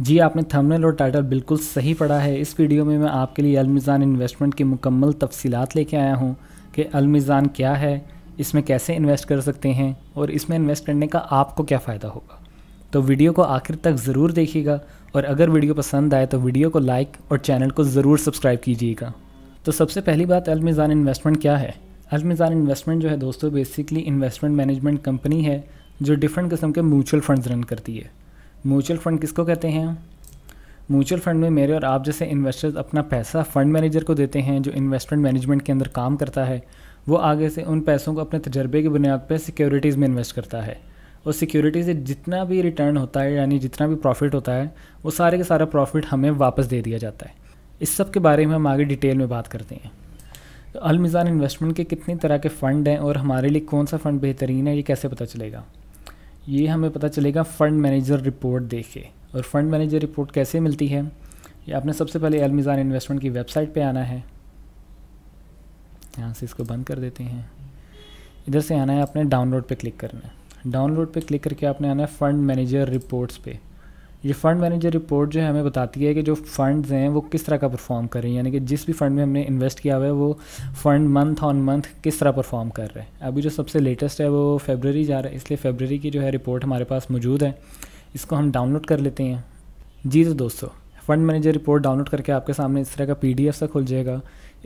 जी आपने थंबनेल और टाइटल बिल्कुल सही पढ़ा है इस वीडियो में मैं आपके लिए अलमिज़ान इन्वेस्टमेंट की मुकम्मल तफसीत लेके आया हूँ कि अलमिज़ान क्या है इसमें कैसे इन्वेस्ट कर सकते हैं और इसमें इन्वेस्ट करने का आपको क्या फ़ायदा होगा तो वीडियो को आखिर तक ज़रूर देखिएगा और अगर वीडियो पसंद आए तो वीडियो को लाइक और चैनल को ज़रूर सब्सक्राइब कीजिएगा तो सबसे पहली बात अलमिज़ान इन्वेस्टमेंट क्या है अलमिज़ान इन्वेस्टमेंट जो है दोस्तों बेसिकली इन्वेस्टमेंट मैनेजमेंट कंपनी है जो डिफरेंट किस्म के म्यूचुअल फंड्स रन करती है म्यूचुअल फंड किसको कहते हैं म्यूचुअल फंड में मेरे और आप जैसे इन्वेस्टर्स अपना पैसा फंड मैनेजर को देते हैं जो इन्वेस्टमेंट मैनेजमेंट के अंदर काम करता है वो आगे से उन पैसों को अपने तजर्बे की बुनियाद पर सिक्योरिटीज़ में इन्वेस्ट करता है और सिक्योरिटी से जितना भी रिटर्न होता है यानी जितना भी प्रॉफिट होता है वो सारे का सारा प्रॉफिट हमें वापस दे दिया जाता है इस सब के बारे में हम आगे डिटेल में बात करते हैं तो अलमिज़ान इन्वेस्टमेंट के कितनी तरह के फ़ंड हैं और हमारे लिए कौन सा फ़ंड बेहतरीन है ये कैसे पता चलेगा ये हमें पता चलेगा फ़ंड मैनेजर रिपोर्ट देख के और फंड मैनेजर रिपोर्ट कैसे मिलती है ये आपने सबसे पहले अलमिज़ान इन्वेस्टमेंट की वेबसाइट पे आना है यहाँ से इसको बंद कर देते हैं इधर से आना है आपने डाउनलोड पे क्लिक करना है डाउनलोड पे क्लिक करके आपने आना है फंड मैनेजर रिपोर्ट्स पे ये फंड मैनेजर रिपोर्ट जो है हमें बताती है कि जो फंड्स हैं वो किस तरह का परफॉर्म कर रहे हैं यानी कि जिस भी फंड में हमने इन्वेस्ट किया हुआ है वो फंड मंथ ऑन मंथ किस तरह परफॉर्म कर रहे हैं अभी जो सबसे लेटेस्ट है वो फेबररी जा रहा है इसलिए फेबररी की जो है रिपोर्ट हमारे पास मौजूद है इसको हम डाउनलोड कर लेते हैं जी तो दोस्तों फंड मैनेजर रिपोर्ट डाउनलोड करके आपके सामने इस तरह का पी डी सा खुल जाएगा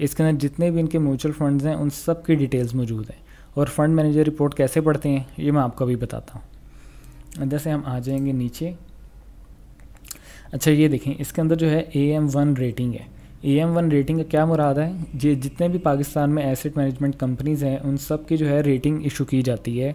इसके अंदर जितने भी इनके म्यूचुअल फंड्स हैं उन सब की डिटेल्स मौजूद हैं और फंड मैनेजर रिपोर्ट कैसे पढ़ते हैं ये मैं आपको अभी बताता हूँ जैसे हम आ जाएंगे नीचे अच्छा ये देखें इसके अंदर जो है ए एम वन रेटिंग है ए एम वन रेटिंग का क्या मुराद है ये जितने भी पाकिस्तान में एसेट मैनेजमेंट कंपनीज़ हैं उन सब की जो है रेटिंग इशू की जाती है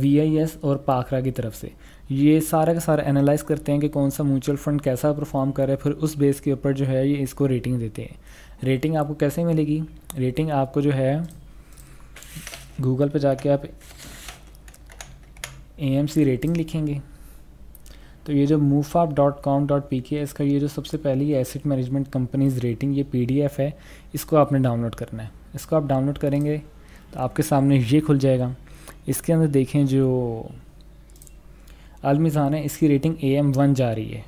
वी आई एस और पाखरा की तरफ से ये सारा का सारा एनालाइज करते हैं कि कौन सा म्यूचुअल फंड कैसा परफॉर्म कर रहा है फिर उस बेस के ऊपर जो है ये इसको रेटिंग देते हैं रेटिंग आपको कैसे मिलेगी रेटिंग आपको जो है गूगल पर जाके आप ए एम सी रेटिंग लिखेंगे तो ये जो MUFAP dot com dot P K इसका ये जो सबसे पहली एसेट मैनेजमेंट कंपनीज रेटिंग ये पी डी एफ है इसको आपने डाउनलोड करना है इसको आप डाउनलोड करेंगे तो आपके सामने ये खुल जाएगा इसके अंदर देखें जो अलमिज़ान है इसकी रेटिंग ए एम वन जा रही है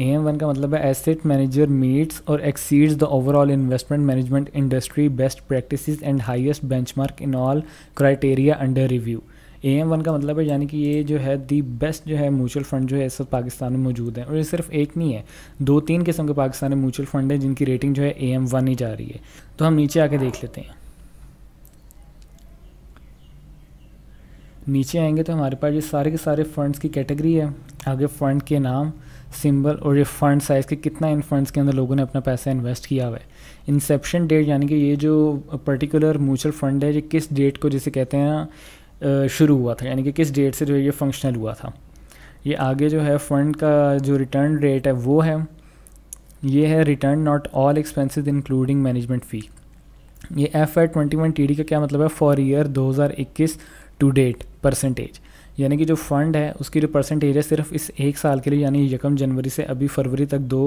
ए एम वन का मतलब है एसेट मैनेजर मीट्स और exceeds the overall investment management industry best practices and highest benchmark in all criteria under review A M one का मतलब है यानी कि ये जो है दी बेस्ट जो है म्यूचुअल फंड जो है इस वक्त पाकिस्तान में मौजूद है और ये सिर्फ एक नहीं है दो तीन किस्म के पाकिस्तान में म्यूचुअल फंड है जिनकी रेटिंग जो है ए एम वन ही जा रही है तो हम नीचे आके देख लेते हैं नीचे आएंगे तो हमारे पास ये सारे के सारे फंड्स की कैटेगरी है आगे फंड के नाम सिंबल और ये फंड साइज़ के कितना इन फंड्स के अंदर लोगों ने अपना पैसा इन्वेस्ट किया हुआ है इंसेप्शन डेट यानी कि ये जो पर्टिकुलर म्यूचुअल फंड है ये किस डेट को जिसे कहते हैं शुरू हुआ था यानी कि किस डेट से जो है ये फंक्शनल हुआ था ये आगे जो है फंड का जो रिटर्न रेट है वो है ये है return not all expenses including management fee ये F I twenty one T D का क्या मतलब है फॉर ईयर दो हज़ार इक्कीस टू डेट परसेंटेज यानी कि जो फंड है उसकी जो परसेंटेज है सिर्फ इस एक साल के लिए यानी यकम जनवरी से अभी फरवरी तक दो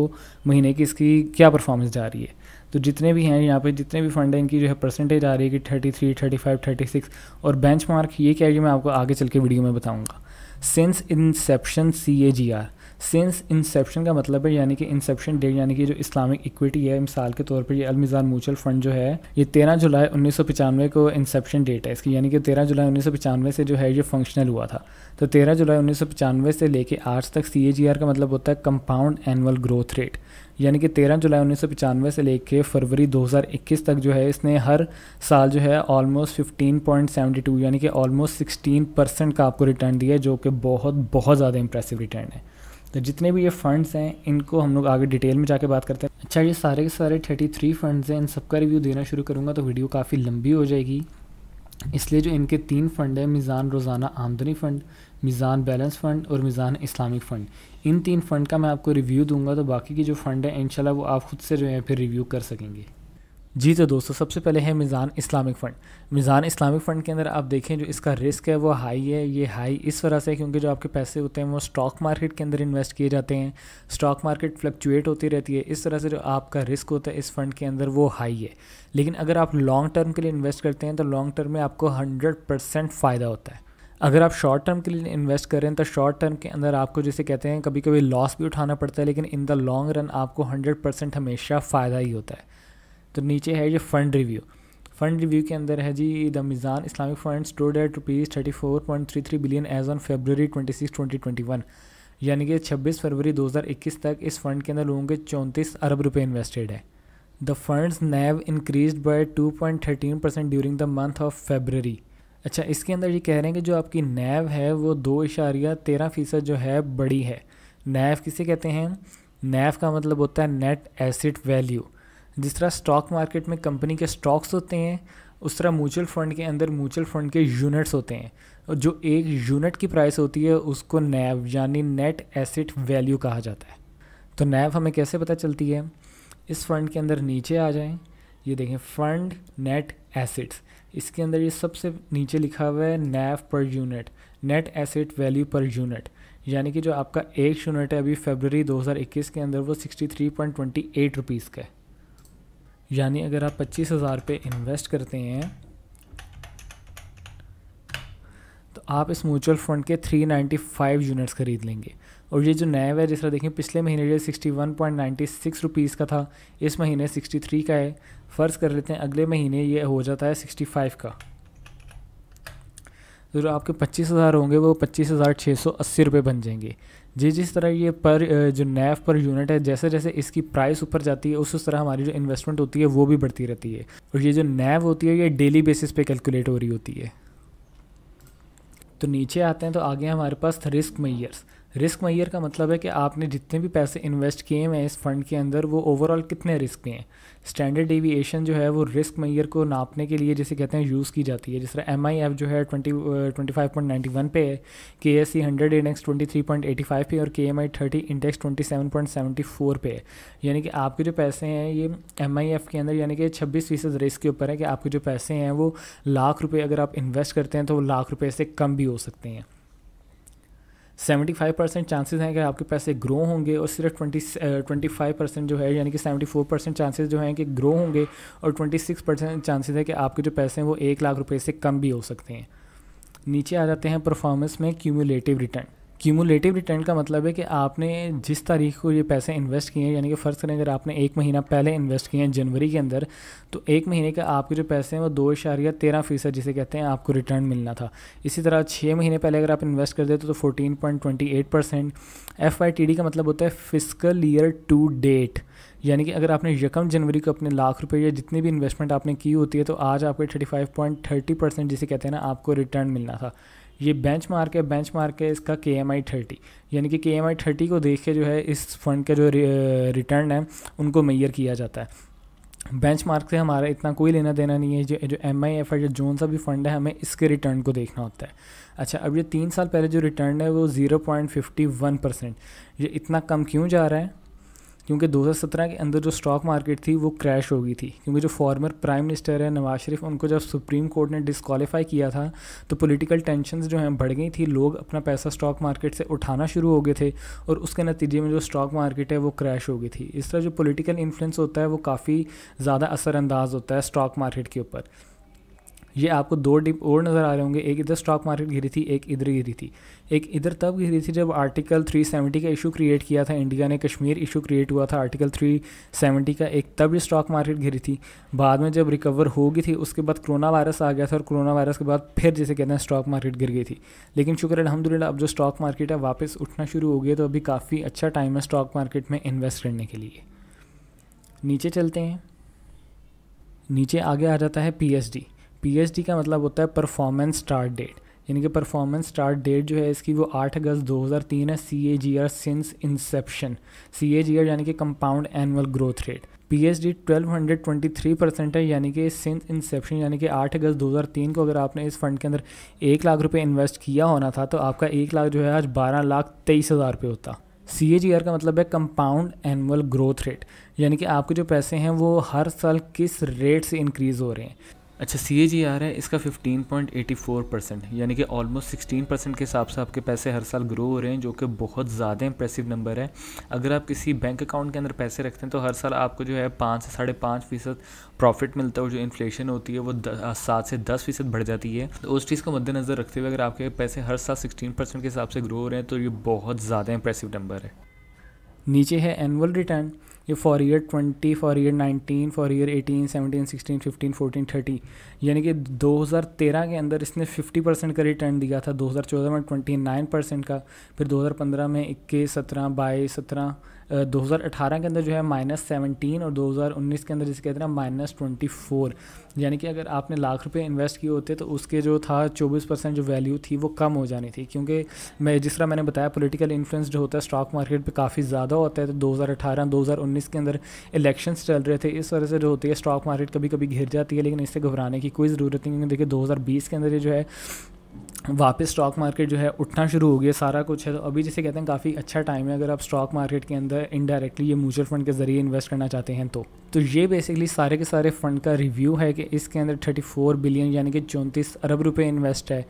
महीने की इसकी क्या परफॉर्मेंस जा रही है तो जितने भी हैं यहाँ पे जितने भी फंड हैं इनकी जो है परसेंटेज आ रही है कि thirty three thirty five thirty six और बेंच मार्क ये क्या है कि मैं आपको आगे चल के वीडियो में बताऊँगा since inception C A G R since inception का मतलब है यानी कि इंसेप्शन डेट यानी कि जो इस्लामिक इक्विटी है मिसाल के तौर पर ये अलमिजान म्यूचुअल फंड जो है ये तेरह जुलाई उन्नीस सौ पचानवे को इंसेप्शन डेट है इसकी यानी कि तेरह जुलाई उन्नीस सौ पचानवे से जो है ये फंक्शनल हुआ था तो तेरह जुलाई उन्नीस सौ पचानवे से लेके आज तक सी ए जी आर का मतलब होता है कंपाउंड एनुअल ग्रोथ रेट यानी कि 13 जुलाई उन्नीस से लेकर फरवरी 2021 तक जो है इसने हर साल जो है ऑलमोस्ट 15.72 यानी कि ऑलमोस्ट 16 परसेंट का आपको रिटर्न दिया है जो कि बहुत बहुत ज़्यादा इंप्रेसिव रिटर्न है तो जितने भी ये फंड्स हैं इनको हम लोग आगे डिटेल में जाके बात करते हैं अच्छा ये सारे के सारे 33 फंड्स हैं इन सबका रिव्यू देना शुरू करूँगा तो वीडियो काफ़ी लंबी हो जाएगी इसलिए जो इनके तीन फंड हैं मिज़ान रोज़ाना आमदनी फ़ंड मिज़ान बैलेंस फ़ंड और मिज़ान इस्लामिक फ़ंड इन तीन फ़ंड का मैं आपको रिव्यू दूंगा तो बाकी के जो फ़ंड हैं इन वो आप ख़ुद से जो है फिर रिव्यू कर सकेंगे जी तो दोस्तों सबसे पहले है Meezan Islamic fund Meezan Islamic fund के अंदर आप देखें जो इसका रिस्क है वो हाई है ये हाई इस वजह से क्योंकि जो आपके पैसे होते हैं वो स्टॉक मार्केट के अंदर इन्वेस्ट किए जाते हैं स्टॉक मार्केट फ्लक्चुएट होती रहती है इस तरह से जो आपका रिस्क होता है इस फंड के अंदर वो हाई है लेकिन अगर आप लॉन्ग टर्म के लिए इन्वेस्ट करते हैं तो लॉन्ग टर्म में आपको हंड्रेड फ़ायदा होता है अगर आप शॉर्ट टर्म के लिए इन्वेस्ट कर रहे हैं तो शॉर्ट टर्म के अंदर आपको जैसे कहते हैं कभी कभी लॉस भी उठाना पड़ता है लेकिन इन द लॉन्ग रन आपको हंड्रेड परसेंट हमेशा फ़ायदा ही होता है तो नीचे है ये फ़ंड रिव्यू फ़ंड रिव्यू के अंदर है जी the Meezan Islamic fund stood at rupees thirty four point three three billion as on February twenty six twenty twenty one यानी कि छब्बीस फरवरी दो हज़ार इक्कीस तक इस फंड के अंदर लोगों के चौंतीस अरब रुपये इन्वेस्टेड है the funds NAV increase by two point thirteen percent during the month of February अच्छा इसके अंदर ये कह रहे हैं कि जो आपकी नैव है वो दो इशारिया तेरह फ़ीसद जो है बड़ी है नैव किसे कहते हैं नैव का मतलब होता है नेट एसिड वैल्यू जिस तरह स्टॉक मार्केट में कंपनी के स्टॉक्स होते हैं उस तरह म्यूचुअल फ़ंड के अंदर म्यूचुअल फ़ंड के यूनिट्स होते हैं और जो एक यूनिट की प्राइस होती है उसको नैव यानी नेट एसिड वैल्यू कहा जाता है तो नैव हमें कैसे पता चलती है इस फंड के अंदर नीचे आ जाएं ये देखें फंड नेट एसिड्स इसके अंदर ये सबसे नीचे लिखा हुआ है NAV per unit net asset value per unit यानी कि जो आपका एक यूनिट है अभी फेबररी 2021 के अंदर वो 63.28 रुपीस का है यानी अगर आप पच्चीस हज़ार पे इन्वेस्ट करते हैं तो आप इस म्यूचुअल फंड के 395 यूनिट्स खरीद लेंगे और ये जो नया है जिस देखें पिछले महीने ये 61.96 रुपीस का था इस महीने 63 का है फ़र्ज़ कर लेते हैं अगले महीने ये हो जाता है 65 का तो जो आपके पच्चीस हज़ार होंगे वो पच्चीस हज़ार छः सौ अस्सी रुपये बन जाएंगे जी जिस तरह ये पर जो नैफ पर यूनिट है जैसे जैसे इसकी प्राइस ऊपर जाती है उस उस तरह हमारी जो इन्वेस्टमेंट होती है वो भी बढ़ती रहती है और ये जो नैव होती है ये डेली बेसिस पे कैलकुलेट हो रही होती है तो नीचे आते हैं तो आगे हमारे पास रिस्क मैयर्स रिस्क मैयर का मतलब है कि आपने जितने भी पैसे इन्वेस्ट किए हैं इस फंड के अंदर वो ओवरऑल कितने रिस्क के हैं स्टैंडर्ड एविएशन जो है वो रिस्क मैयर को नापने के लिए जिसे कहते हैं यूज़ की जाती है जिस तरह एम आई एफ जो है twenty twenty five point ninety one पे है K S C hundred index twenty three point eighty five पे और K M I thirty index twenty seven point seventy four पे है यानी कि आपके जो पैसे हैं ये एम आई एफ के अंदर यानी कि छब्बीस फीसद रिस्क के ऊपर है कि आपके जो पैसे हैं वो लाख रुपये अगर आप इन्वेस्ट करते हैं तो वो लाख रुपये से कम भी हो सकते हैं सेवेंटी फाइव परसेंट चांसेज हैं कि आपके पैसे ग्रो होंगे और सिर्फ ट्वेंटी ट्वेंटी फाइव परसेंट जो है यानी कि सेवेंटी फोर परसेंट चांसेज जो हैं कि ग्रो होंगे और ट्वेंटी सिक्स परसेंट चांसेज है कि आपके जो पैसे हैं वो एक लाख रुपये से कम भी हो सकते हैं नीचे आ जाते हैं परफॉर्मेंस में क्यूमुलेटिव रिटर्न क्यूमुलेटिव रिटर्न का मतलब है कि आपने जिस तारीख को ये पैसे इन्वेस्ट किए हैं यानी कि फ़र्ज़ करें अगर आपने एक महीना पहले इन्वेस्ट किए हैं जनवरी के अंदर तो एक महीने के आपके जो पैसे हैं वो दो इशारिया तेरह फ़ीसद जिसे कहते हैं आपको रिटर्न मिलना था इसी तरह छः महीने पहले अगर आप इन्वेस्ट कर देते तो fourteen point twenty eight percent F I T D का मतलब होता है फिजिकल ईयर टू डेट यानी कि अगर आपने यकम जनवरी को अपने लाख रुपए या जितनी भी इन्वेस्टमेंट आपने की होती है तो आज आपके thirty five point thirty percent जिसे कहते हैं ना आपको रिटर्न मिलना था ये बेंच मार्क है बेंच मार्क है इसका के एम आई थर्टी यानी कि के एम आई थर्टी को देख के जो है इस फंड के जो रिटर्न है उनको मैयर किया जाता है बेंच मार्क से हमारा इतना कोई लेना देना नहीं है जो जो एम आई एफ आई जोन सा भी फंड है हमें इसके रिटर्न को देखना होता है अच्छा अब ये तीन साल पहले जो रिटर्न है वो zero point fifty one percent ये इतना कम क्यों जा रहा है क्योंकि 2017 के अंदर जो स्टॉक मार्केट थी वो क्रैश हो गई थी क्योंकि जो फॉर्मर प्राइम मिनिस्टर है नवाज शरीफ उनको जब सुप्रीम कोर्ट ने डिसकॉलीफाई किया था तो पॉलिटिकल टेंशन जो हैं बढ़ गई थी लोग अपना पैसा स्टॉक मार्केट से उठाना शुरू हो गए थे और उसके नतीजे में जो स्टॉक मार्केट है वो क्रैश हो गई थी इस तरह जो पोलिटिकल इन्फ्लुंस होता है वो काफ़ी ज़्यादा असरअंदाज होता है स्टॉक मार्केट के ऊपर ये आपको दो डिप और नज़र आ रहे होंगे एक इधर स्टॉक मार्केट गिरी थी एक इधर गिरी थी एक इधर तब गिरी थी जब आर्टिकल 370 का इशू क्रिएट किया था इंडिया ने कश्मीर इशू क्रिएट हुआ था आर्टिकल 370 का एक तब स्टॉक मार्केट गिरी थी बाद में जब रिकवर हो गई थी उसके बाद कोरोना वायरस आ गया था और कोरोना वायरस के बाद फिर जैसे कहते हैं स्टॉक मार्केट गिर गई थी लेकिन शुक्र अलहमदिल्ला अब जो स्टॉक मार्केट है वापस उठना शुरू हो गया तो अभी काफ़ी अच्छा टाइम है स्टॉक मार्केट में इन्वेस्ट करने के लिए नीचे चलते हैं नीचे आगे आ जाता है पी पी का मतलब होता है परफॉर्मेंस स्टार्ट डेट यानी कि परफॉर्मेंस स्टार्ट डेट जो है इसकी वो 8 अगस्त 2003 है C A G R since inception C A G R यानी कि compound annual growth rate P H D twelve hundred twenty three percent है यानी कि सिंस इंसेप्शन यानी कि 8 अगस्त 2003 को अगर आपने इस फंड के अंदर एक लाख रुपये इन्वेस्ट किया होना था तो आपका एक लाख जो है आज बारह लाख तेईस हज़ार रुपये होता सी ए जी आर का मतलब है कंपाउंड एनुअल ग्रोथ रेट यानी कि आपके जो पैसे हैं वो हर साल किस रेट से इंक्रीज़ हो रहे हैं अच्छा सी ए जी आर है इसका फिफ्टीन पॉइंट फोर परसेंट यानी कि ऑलमोस्ट सिक्सटीन परसेंट के हिसाब से आपके पैसे हर साल ग्रो हो रहे हैं जो कि बहुत ज़्यादा इंप्रेसिव नंबर है अगर आप किसी बैंक अकाउंट के अंदर पैसे रखते हैं तो हर साल आपको जो है पाँच से साढ़े पाँच फीसद प्रॉफिट मिलता है और जो इन्फ्लेशन होती है वो सात से दस फीसद बढ़ जाती है तो उस चीज़ को मद्देनज़र रखते हुए अगर आपके पैसे हर साल सिक्सटीन परसेंट के हिसाब से ग्रो हो रहे हैं तो ये बहुत ज़्यादा इंप्रेसिव नंबर है नीचे है एनुअल रिटर्न ये for year twenty for year nineteen for year eighteen seventeen sixteen fifteen fourteen thirty यानी कि 2013 के अंदर इसने 50 परसेंट का रिटर्न दिया था 2014 में 29 परसेंट का फिर 2015 में इक्कीस सत्रह बाईस सत्रह 2018 के अंदर जो है माइनस सेवनटीन और 2019 के अंदर जिसे कहते हैं माइनस ट्वेंटी फोर यानी कि अगर आपने लाख रुपए इन्वेस्ट किए होते तो उसके जो था 24 परसेंट जो वैल्यू थी वो कम हो जानी थी क्योंकि मैं जिस तरह मैंने बताया पॉलिटिकल इन्फ्लुएंस जो होता है स्टॉक मार्केट पे काफ़ी ज़्यादा होता है तो 2018 2019 के अंदर इलेक्शंस चल रहे थे इस वजह से जो होती है स्टॉक मार्केट कभी कभी घिर जाती है लेकिन इससे घबराने की कोई ज़रूरत नहीं क्योंकि देखिए दो के अंदर ये जो है वापस स्टॉक मार्केट जो है उठना शुरू हो गया सारा कुछ है तो अभी जैसे कहते हैं काफ़ी अच्छा टाइम है अगर आप स्टॉक मार्केट के अंदर इनडायरेक्टली ये म्यूचुअल फंड के ज़रिए इन्वेस्ट करना चाहते हैं तो तो ये बेसिकली सारे के सारे फंड का रिव्यू है कि इसके अंदर 34 बिलियन यानी कि चौंतीस अरब रुपये इन्वेस्ट है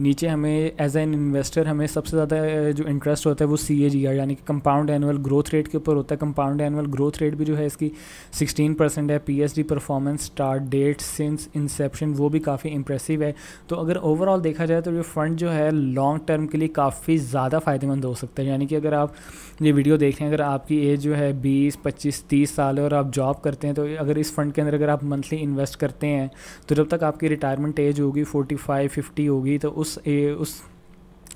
नीचे हमें एज एन इन्वेस्टर हमें सबसे ज़्यादा जो इंटरेस्ट होता है वो सी ए जी आर यानी कि कंपाउंड एनुअल ग्रोथ रेट के ऊपर होता है कंपाउंड एनुअल ग्रोथ रेट भी जो है इसकी सिक्सटीन परसेंट है P H D performance start date since inception वो भी काफ़ी इंप्रेसिव है तो अगर ओवरऑल देखा जाए तो ये फ़ंड जो है लॉन्ग टर्म के लिए काफ़ी ज़्यादा फ़ायदेमंद हो सकता है यानी कि अगर आप ये वीडियो देख रहे हैं अगर आपकी एज जो है बीस पच्चीस तीस साल है और आप जॉब करते हैं तो अगर इस फंड के अंदर अगर आप मंथली इन्वेस्ट करते हैं तो जब तक आपकी रिटायरमेंट एज होगी फोर्टी फाइव फिफ्टी होगी तो उस ए, उस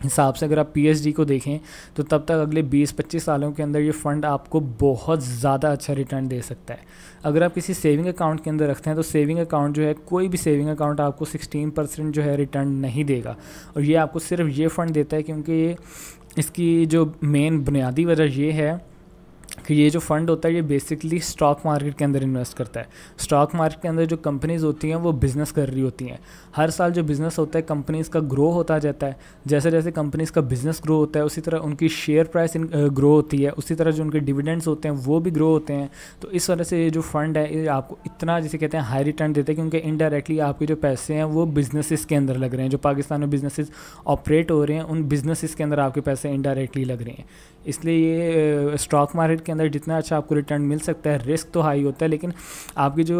हिसाब से अगर आप पी को देखें तो तब तक अगले 20-25 सालों के अंदर ये फ़ंड आपको बहुत ज़्यादा अच्छा रिटर्न दे सकता है अगर आप किसी सेविंग अकाउंट के अंदर रखते हैं तो सेविंग अकाउंट जो है कोई भी सेविंग अकाउंट आपको 16 परसेंट जो है रिटर्न नहीं देगा और ये आपको सिर्फ ये फ़ंड देता है क्योंकि ये इसकी जो मेन बुनियादी वजह ये है ये जो फंड होता है ये बेसिकली स्टॉक मार्केट के अंदर इन्वेस्ट करता है स्टॉक मार्केट के अंदर जो कंपनीज़ होती हैं वो बिज़नेस कर रही होती हैं हर साल जो बिज़नेस होता है कंपनीज़ का ग्रो होता जाता है जैसे जैसे कंपनीज़ का बिज़नेस ग्रो होता है उसी तरह उनकी शेयर प्राइस ग्रो होती है उसी तरह जो उनके डिविडेंड्स होते हैं वो भी ग्रो होते हैं तो इस वजह से ये जो फंड है ये आपको इतना जैसे कहते हैं हाई रिटर्न देते हैं क्योंकि इनडायरेक्टली आपके जो पैसे हैं वो बिज़नेसिस के अंदर लग रहे हैं जो पाकिस्तान में बिज़नेसिस ऑपरेट हो रहे हैं उन बिज़नेसिस के अंदर आपके पैसे इनडायरेक्टली लग रहे हैं इसलिए ये स्टॉक मार्केट के अंदर जितना अच्छा आपको रिटर्न मिल सकता है रिस्क तो हाई होता है लेकिन आपके जो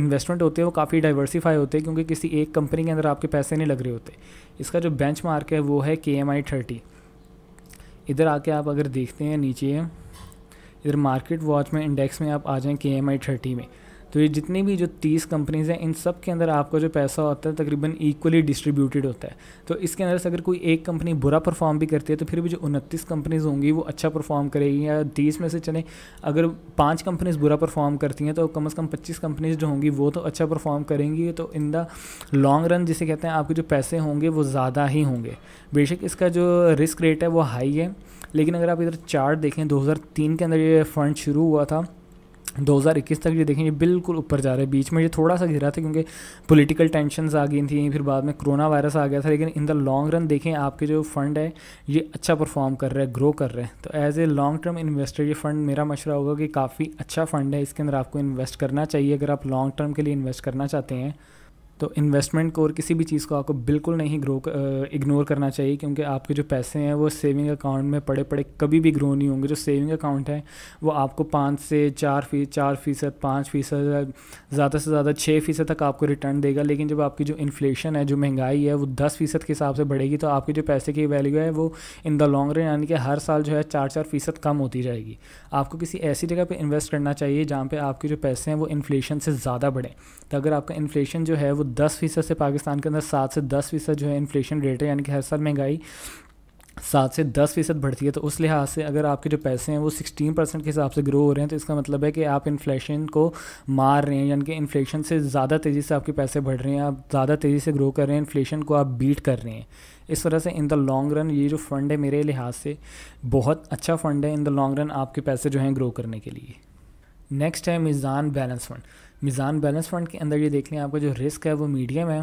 इन्वेस्टमेंट होते हैं वो काफ़ी डाइवर्सीफाई होते हैं क्योंकि किसी एक कंपनी के अंदर आपके पैसे नहीं लग रहे होते इसका जो बेंच मार्क है वो है के एम आई थर्टी इधर आके आप अगर देखते हैं नीचे इधर मार्केट वॉच में इंडेक्स में आप आ जाएँ के एम आई थर्टी में तो ये जितनी भी जो तीस कंपनीज़ हैं इन सब के अंदर आपका जो पैसा होता है तकरीबन इक्वली डिस्ट्रीब्यूटेड होता है तो इसके अंदर से अगर कोई एक कंपनी बुरा परफॉर्म भी करती है तो फिर भी जो उनतीस कंपनीज़ होंगी वो अच्छा परफॉर्म करेगी या तीस में से चले अगर पाँच कंपनीज़ बुरा परफॉर्म करती हैं तो कम अज़ कम पच्चीस कंपनीज़ जो होंगी वो तो अच्छा परफॉर्म करेंगी तो इन द लॉन्ग रन जिसे कहते हैं आपके जो पैसे होंगे वो ज़्यादा ही होंगे बेशक इसका जो रिस्क रेट है वो हाई है लेकिन अगर आप इधर चार्ट देखें 2003 के अंदर ये फ़ंड शुरू हुआ था 2021 तक ये देखें ये बिल्कुल ऊपर जा रहा है बीच में ये थोड़ा सा घिरा था क्योंकि पॉलिटिकल टेंशनस आ गई थी फिर बाद में कोरोना वायरस आ गया था लेकिन इन द लॉन्ग रन देखें आपके जो फंड है ये अच्छा परफॉर्म कर रहा है ग्रो कर रहा है तो as a long term investor ये फंड मेरा मशवरा होगा कि काफ़ी अच्छा फंड है इसके अंदर आपको इन्वेस्ट करना चाहिए अगर आप लॉन्ग टर्म के लिए इन्वेस्ट करना चाहते हैं तो इन्वेस्टमेंट को और किसी भी चीज़ को आपको बिल्कुल नहीं ग्रो इग्नोर करना चाहिए क्योंकि आपके जो पैसे हैं वो सेविंग अकाउंट में पड़े पड़े कभी भी ग्रो नहीं होंगे जो सेविंग अकाउंट है वो आपको पाँच से चार फीस चार फ़ीसद पाँच फ़ीसद ज़्यादा से ज़्यादा छः फ़ीसद तक आपको रिटर्न देगा लेकिन जब आपकी जो इन्फ्लेशन है जो महंगाई है वो दस फ़ीसद के हिसाब से बढ़ेगी तो आपके जो पैसे की वैल्यू है वो इन द लॉन्ग रन यानी कि हर साल जो है चार चार फ़ीसद कम होती जाएगी आपको किसी ऐसी जगह पर इन्वेस्ट करना चाहिए जहाँ पर आपके जो पैसे हैं वो इन्फ्लेशन से ज़्यादा बढ़ें तो अगर आपका इन्फ्लेशन जो है वो दस फीसद से पाकिस्तान के अंदर सात से दस फीसद जो है इन्फ्लेशन रेट है यानी कि हर साल महंगाई सात से दस फीसद बढ़ती है तो उस लिहाज से अगर आपके जो पैसे हैं वो सिक्सटीन परसेंट के हिसाब से ग्रो हो रहे हैं तो इसका मतलब है कि आप इन्फ्लेशन को मार रहे हैं यानी कि इन्फ्लेशन से ज़्यादा तेज़ी से आपके पैसे बढ़ रहे हैं आप ज़्यादा तेज़ी से ग्रो कर रहे हैं इन्फ्लेशन को आप बीट कर रहे हैं इस वजह से इन द लॉन्ग रन ये जो फ़ंड है मेरे लिहाज से बहुत अच्छा फ़ंड है इन द लॉन्ग रन आपके पैसे जो हैं ग्रो करने के लिए नेक्स्ट है Meezan balance fund Meezan balance fund के अंदर ये देख लें आपका जो रिस्क है वो मीडियम है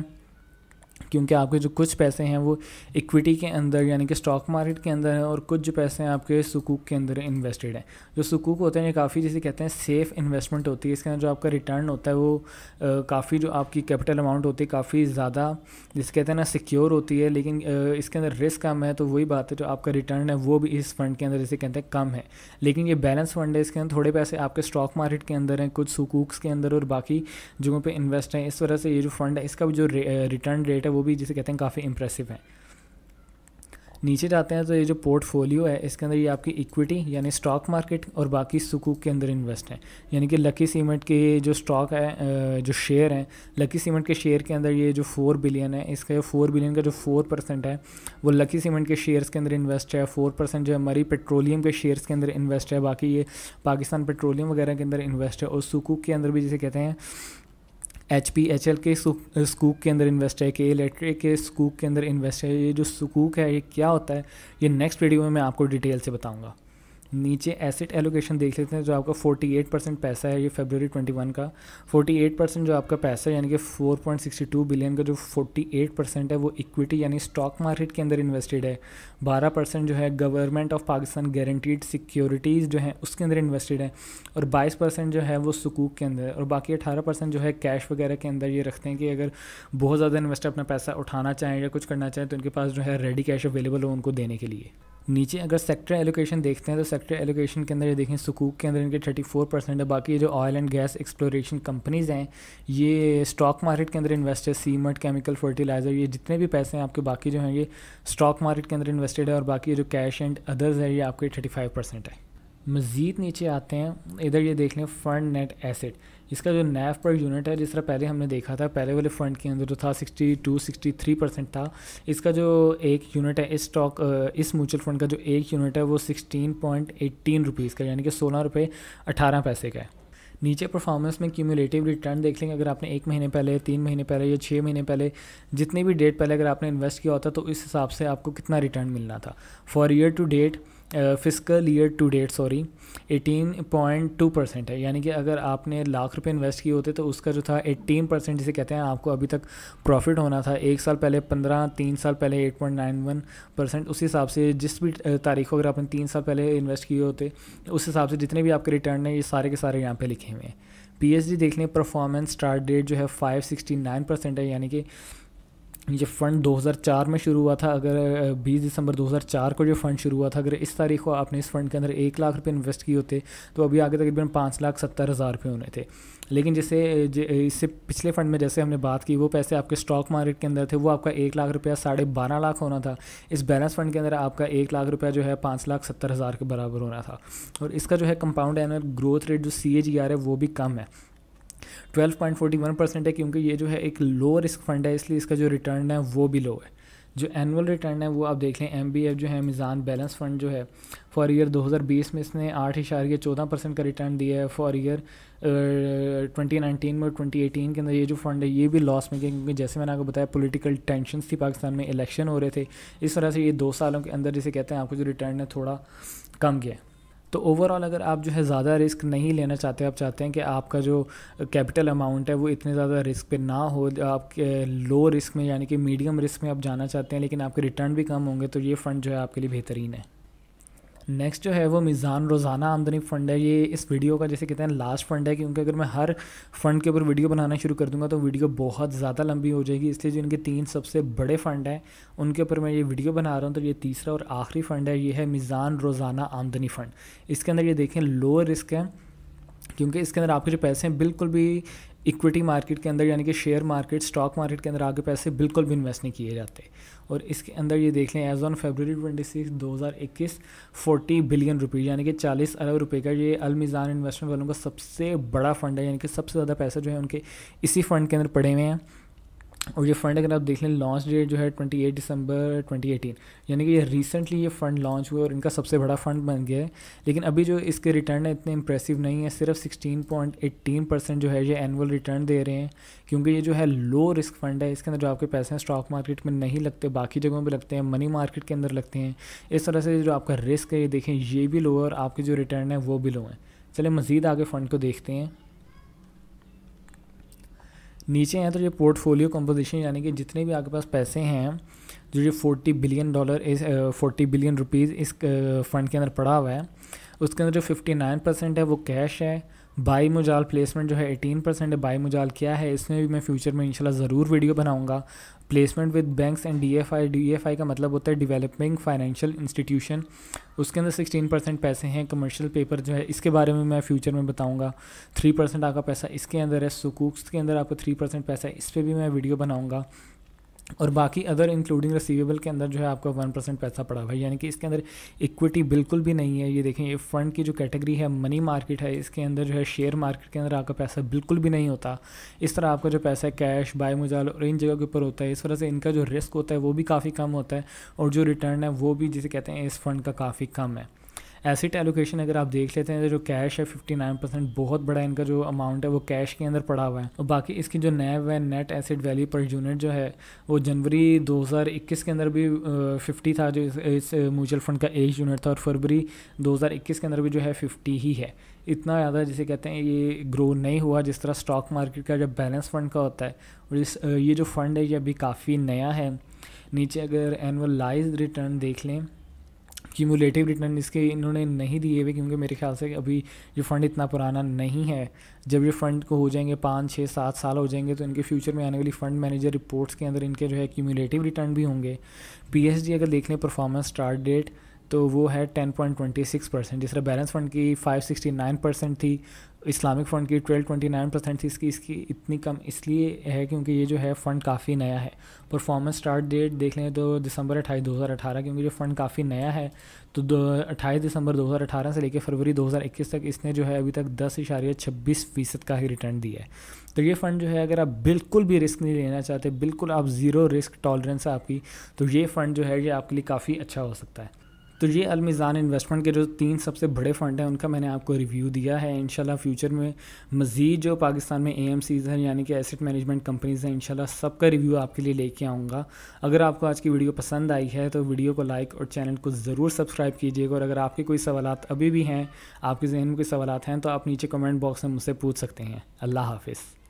क्योंकि आपके जो कुछ पैसे हैं वो इक्विटी के अंदर यानी कि स्टॉक मार्केट के अंदर हैं और कुछ जो पैसे हैं आपके सुकूक के अंदर इन्वेस्टेड हैं जो सुकूक होते हैं ये काफ़ी जैसे कहते हैं सेफ़ इन्वेस्टमेंट होती है इसके अंदर जो आपका रिटर्न होता है वो काफ़ी जो आपकी कैपिटल अमाउंट होती है काफ़ी ज़्यादा जिसे कहते हैं ना सिक्योर होती है लेकिन इसके अंदर रिस्क कम है तो वही बात है जो आपका रिटर्न है वो भी इस फंड के अंदर जैसे कहते हैं कम है लेकिन ये बैलेंस फंड है इसके अंदर थोड़े पैसे आपके स्टॉक मार्केट के अंदर हैं कुछ सुकूक्स के अंदर और बाकी जगहों पर इन्वेस्ट हैं इस वजह से ये जो फंड है इसका जो रिटर्न रेट है वो भी जिसे कहते हैं काफ़ी इंप्रेसिव है नीचे जाते हैं तो ये जो पोर्टफोलियो है इसके अंदर ये आपकी इक्विटी यानी स्टॉक मार्केट और बाकी सुकूक के अंदर इन्वेस्ट है यानी कि लकी सीमेंट के जो स्टॉक है जो शेयर हैं लकी सीमेंट के शेयर के अंदर ये जो फोर बिलियन है इसका फोर बिलियन का जो फोर परसेंट है वो लकी सीमेंट के शेयर्स के अंदर इन्वेस्ट है फोर परसेंट जो है हमारी पेट्रोलियम के शेयर्स के अंदर इन्वेस्ट है बाकी ये पाकिस्तान पेट्रोलियम वगैरह के अंदर इन्वेस्ट है और सुकूक के अंदर भी जिसे कहते हैं एच पी एच एल के स्कूक के अंदर इन्वेस्ट है के इलेक्ट्रिक के स्कूक के अंदर इन्वेस्ट है ये जो स्कूक है ये क्या होता है ये नेक्स्ट वीडियो में मैं आपको डिटेल से बताऊँगा नीचे एसेट एलोकेशन देख लेते हैं जो आपका 48 परसेंट पैसा है ये फेबररी 21 का 48 परसेंट जो आपका पैसा है यानी कि 4.62 बिलियन का जो 48 परसेंट है वो इक्विटी यानी स्टॉक मार्केट के अंदर इन्वेस्टेड है 12 परसेंट जो है government of Pakistan guaranteed securities जो है उसके अंदर इन्वेस्टेड है और बाईस परसेंट जो है वो सुकूक के अंदर और बाकी अठारह परसेंट जो है कैश वगैरह के अंदर ये रखते हैं कि अगर बहुत ज़्यादा इन्वेस्टर अपना पैसा उठाना चाहें या कुछ करना चाहें तो उनके पास जो है रेडी कैश अवेलेबल हो उनको देने के लिए नीचे अगर सेक्टर एलोकेशन देखते हैं तो सेक्टर एलोकेशन के अंदर ये देखें सुकूक के अंदर इनके 34 परसेंट है बाकी जो oil and gas exploration companies हैं ये स्टॉक मार्केट के अंदर इन्वेस्टेड सीमट केमिकल फर्टिलाइज़र ये जितने भी पैसे हैं आपके बाकी जो हैं ये स्टॉक मार्केट के अंदर इन्वेस्टेड है और बाकी जो कैश एंड अदर्स है ये आपके थर्टी है मज़ीद नीचे आते हैं इधर ये देख लें फंड नेट एसेट इसका जो नैफ पर यूनिट है जिस तरह पहले हमने देखा था पहले वाले फंड के अंदर जो था 62 63 परसेंट था इसका जो एक यूनिट है इस स्टॉक इस म्यूचुअल फंड का जो एक यूनिट है वो 16.18 पॉइंट का यानी कि सोलह रुपये अठारह पैसे का है नीचे परफॉर्मेंस में क्यूमुलेटिव रिटर्न देख लेंगे अगर आपने एक महीने पहले तीन महीने पहले या छः महीने पहले जितने भी डेट पहले अगर आपने इन्वेस्ट किया होता तो इस हिसाब से आपको कितना रिटर्न मिलना था for year to date physical year to date sorry 18.2 percent है यानी कि अगर आपने लाख रुपए इन्वेस्ट किए होते तो उसका जो था 18 परसेंट जिसे कहते हैं आपको अभी तक प्रॉफिट होना था एक साल पहले 15 तीन साल पहले 8.91 परसेंट उस हिसाब से जिस भी uh, तारीख को अगर आपने तीन साल पहले इन्वेस्ट किए होते उस हिसाब से जितने भी आपके रिटर्न हैं ये सारे के सारे यहाँ पर लिखे हुए हैं पी एच डी देख लें परफॉर्मेंस स्टार्ट डेट जो है फाइव सिक्सटी नाइन परसेंट है यानी कि ये फ़ंड 2004 में शुरू हुआ था अगर 20 दिसंबर 2004 को जो फ़ंड शुरू हुआ था अगर इस तारीख को आपने इस फंड के अंदर एक लाख रुपये इन्वेस्ट किए होते तो अभी आगे तकरीबन पाँच लाख सत्तर हज़ार रुपये होने थे लेकिन जैसे इससे पिछले फंड में जैसे हमने बात की वो पैसे आपके स्टॉक मार्केट के अंदर थे वो आपका एक लाख रुपया साढ़े बारह लाख होना था इस बैलेंस फंड के अंदर आपका एक लाख रुपया जो है पाँच लाख सत्तर हज़ार के बराबर होना था और इसका जो है कंपाउंड एनुअल ग्रोथ रेट जो सी है वो भी कम है 12.41 परसेंट है क्योंकि ये जो है एक लो रिस्क फंड है इसलिए इसका जो रिटर्न है वो भी लो है जो एनुअल रिटर्न है वो आप देख लें एम जो है मिज़ान बैलेंस फंड जो है फॉर ईयर 2020 में इसने आठ इशारे चौदह परसेंट का रिटर्न दिया है फॉर ईयर ट्वेंटी नाइनटीन में और ट्वेंटी एटीन के अंदर ये जो फंड है ये भी लॉस में गया क्योंकि जैसे मैंने आपको बताया पॉलिटिकल टेंशन थी पाकिस्तान में इलेक्शन हो रहे थे इस वजह से ये दो सालों के अंदर जिसे कहते हैं आपको जो रिटर्न है थोड़ा कम गया है तो ओवरऑल अगर आप जो है ज़्यादा रिस्क नहीं लेना चाहते आप चाहते हैं कि आपका जो कैपिटल अमाउंट है वो इतने ज़्यादा रिस्क पे ना हो आपके लो रिस्क में यानी कि मीडियम रिस्क में आप जाना चाहते हैं लेकिन आपके रिटर्न भी कम होंगे तो ये फ़ंड जो है आपके लिए बेहतरीन है नेक्स्ट जो है वो मिज़ान रोज़ाना आमदनी फ़ंड है ये इस वीडियो का जैसे कहते हैं लास्ट फंड है क्योंकि अगर मैं हर फंड के ऊपर वीडियो बनाना शुरू कर दूंगा तो वीडियो बहुत ज़्यादा लंबी हो जाएगी इसलिए जो इनके तीन सबसे बड़े फ़ंड हैं उनके ऊपर मैं ये वीडियो बना रहा हूँ तो ये तीसरा और आखिरी फ़ंड है ये है मिज़ान रोज़ाना आमदनी फ़ंड इसके अंदर ये देखें लोअर रिस्क है क्योंकि इसके अंदर आपके जो पैसे हैं बिल्कुल भी इक्विटी मार्केट के अंदर यानी कि शेयर मार्केट स्टॉक मार्केट के अंदर आगे पैसे बिल्कुल भी इन्वेस्ट नहीं किए जाते और इसके अंदर ये देख लें as on February twenty six दो हज़ार इक्कीस फोर्टी बिलियन रुपीज़ यानी कि चालीस अरब रुपये का ये अलमिज़ान इन्वेस्टमेंट वालों का सबसे बड़ा फंड है यानी कि सबसे ज़्यादा पैसा जो है उनके इसी फंड के अंदर पड़े हुए हैं और ये फंड अगर आप देख लें लॉन्च डेट जो है ट्वेंटी एट दिसंबर ट्वेंटी एटीन यानी कि ये रिसेंटली ये फंड लॉन्च हुआ और इनका सबसे बड़ा फंड बन गया है लेकिन अभी जो इसके रिटर्न है इतने इंप्रेसिव नहीं है सिर्फ सिक्सटीन पॉइंट एट्टीन परसेंट जो है ये एनुअल रिटर्न दे रहे हैं क्योंकि ये जो है लो रिस्क फंड है इसके अंदर जो आपके पैसे हैं स्टॉक मार्केट में नहीं लगते बाकी जगहों पर लगते हैं मनी मार्केट के अंदर लगते हैं इस तरह से जो आपका रिस्क है ये देखें ये भी लो है और आपके जो रिटर्न है वो भी लो है चले मज़ीद आगे फ़ंड को देखते हैं नीचे हैं तो ये पोर्टफोलियो कंपोजिशन यानी कि जितने भी आपके पास पैसे हैं जो ये फोर्टी बिलियन डॉलर इस फोर्टी बिलियन रुपीज़ इस फंड के अंदर पड़ा हुआ है उसके अंदर जो फिफ्टी नाइन परसेंट है वो कैश है बाई मुजाल प्लेसमेंट जो है एटीन परसेंट बाई मुजाल क्या है इसमें भी मैं फ्यूचर में इंशाल्लाह ज़रूर वीडियो बनाऊंगा placement with banks and DFI DFI का मतलब होता है डेवलपिंग फाइनेंशियल इंस्टीट्यूशन उसके अंदर सिक्सटीन परसेंट पैसे हैं कमर्शियल पेपर जो है इसके बारे में मैं फ्यूचर में बताऊँगा थ्री परसेंट आपका पैसा इसके अंदर है सुकूक्स के अंदर आपको थ्री परसेंट पैसा है इस पर भी मैं वीडियो बनाऊँगा और बाकी अदर इंक्लूडिंग रिसीवेबल के अंदर जो है आपका वन परसेंट पैसा पड़ा हुआ है यानी कि इसके अंदर इक्विटी बिल्कुल भी नहीं है ये देखें ये फंड की जो कैटेगरी है मनी मार्केट है इसके अंदर जो है शेयर मार्केट के अंदर आपका पैसा बिल्कुल भी नहीं होता इस तरह आपका जो पैसा है कैश बाय मुजाल और इन जगह के ऊपर होता है इस वजह से इनका जो रिस्क होता है वो भी काफ़ी कम होता है और जो रिटर्न है वो भी जिसे कहते हैं इस फंड का काफ़ी कम है एसिड एलोकेशन अगर आप देख लेते हैं जो कैश है फिफ्टी नाइन परसेंट बहुत बड़ा इनका जो अमाउंट है वो कैश के अंदर पड़ा हुआ है और बाकी इसकी जो नैव है net asset value per unit जो है वो जनवरी दो हज़ार इक्कीस के अंदर भी फिफ्टी था जो इस, म्यूचुअल फंड का एक यूनिट था और फरवरी दो हज़ार इक्कीस के अंदर भी जो है फिफ्टी ही है इतना ज़्यादा जिसे कहते हैं ये ग्रो नहीं हुआ जिस तरह स्टॉक मार्केट का जब बैलेंस फंड का होता है और इस ये जो फंड है ये अभी काफ़ी नया है नीचे अगर एनुअलाइज रिटर्न देख लें क्यूमुलेटिव रिटर्न इसके इन्होंने नहीं दिए हुए क्योंकि मेरे ख्याल से अभी ये फंड इतना पुराना नहीं है जब ये फंड को हो जाएंगे पाँच छः सात साल हो जाएंगे तो इनके फ्यूचर में आने वाली फंड मैनेजर रिपोर्ट्स के अंदर इनके जो है क्यूमुलेटिव रिटर्न भी होंगे पी अगर देख लें परफॉर्मेंस स्टार्ट डेट तो वो है ten point twenty six percent जिस तरह बैलेंस फंड की फाइव सिक्सटी नाइन परसेंट थी इस्लामिक फ़ंड की ट्वेल्व ट्वेंटी नाइन परसेंट थी इसकी इसकी इतनी कम इसलिए है क्योंकि ये जो है फ़ंड काफ़ी नया है परफॉर्मेंस स्टार्ट डेट देख लें तो दिसंबर अट्ठाईस दो हज़ार अठारह क्योंकि जो फ़ंड काफ़ी नया है तो दो अट्ठाईस दिसंबर दो हज़ार अठारह से लेकर फरवरी दो हज़ार इक्कीस तक इसने जो है अभी तक दस इशारे छब्बीस फ़ीसद का ही रिटर्न दिया है तो ये फ़ंड जो है अगर आप बिल्कुल भी रिस्क नहीं लेना चाहते बिल्कुल आप ज़ीरो रिस्क टॉलरेंस है आपकी तो ये फ़ंड जो है ये आपके लिए काफ़ी अच्छा हो सकता है तो ये अलमिज़ान इन्वेस्टमेंट के जो तीन सबसे बड़े फ़ंड हैं उनका मैंने आपको रिव्यू दिया है इन फ्यूचर में मज़ीद जो पाकिस्तान में ए एम सीज़ हैं यानी कि एसेट मैनेजमेंट कंपनीज़ हैं इन सबका रिव्यू आपके लिए लेके आऊँगा अगर आपको आज की वीडियो पसंद आई है तो वीडियो को लाइक और चैनल को ज़रूर सब्सक्राइब कीजिएगा और अगर आपके कोई सवाल अभी भी हैं आपके जहन में कोई सवाल हैं तो आप नीचे कमेंट बॉक्स में मुझसे पूछ सकते हैं अल्लाह हाफिज़